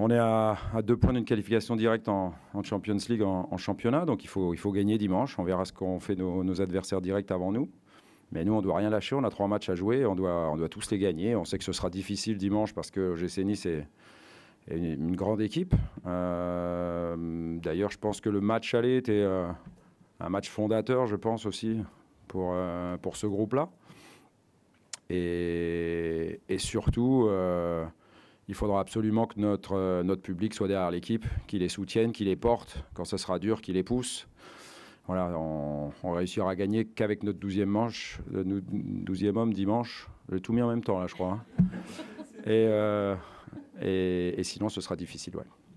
On est à, deux points d'une qualification directe en, Champions League, en, championnat. Donc il faut, il faut gagner dimanche. On verra ce qu'ont fait nos, adversaires directs avant nous. Mais nous, on ne doit rien lâcher. On a trois matchs à jouer. On doit, on doit tous les gagner. On sait que ce sera difficile dimanche parce que GC Nice est, une, grande équipe. Euh, d'ailleurs, je pense que le match aller était euh, un match fondateur, je pense aussi, pour, euh, pour ce groupe-là. et, surtout il faudra absolument que notre, euh, notre public soit derrière l'équipe, qu'il les soutienne, qu'il les porte, quand ce sera dur, qu'il les pousse. Voilà, on, on réussira à gagner qu'avec notre 12e manche, le euh, 12e homme dimanche. J'ai tout mis en même temps, là, je crois. Hein. Et, euh, et, et, sinon, ce sera difficile, ouais.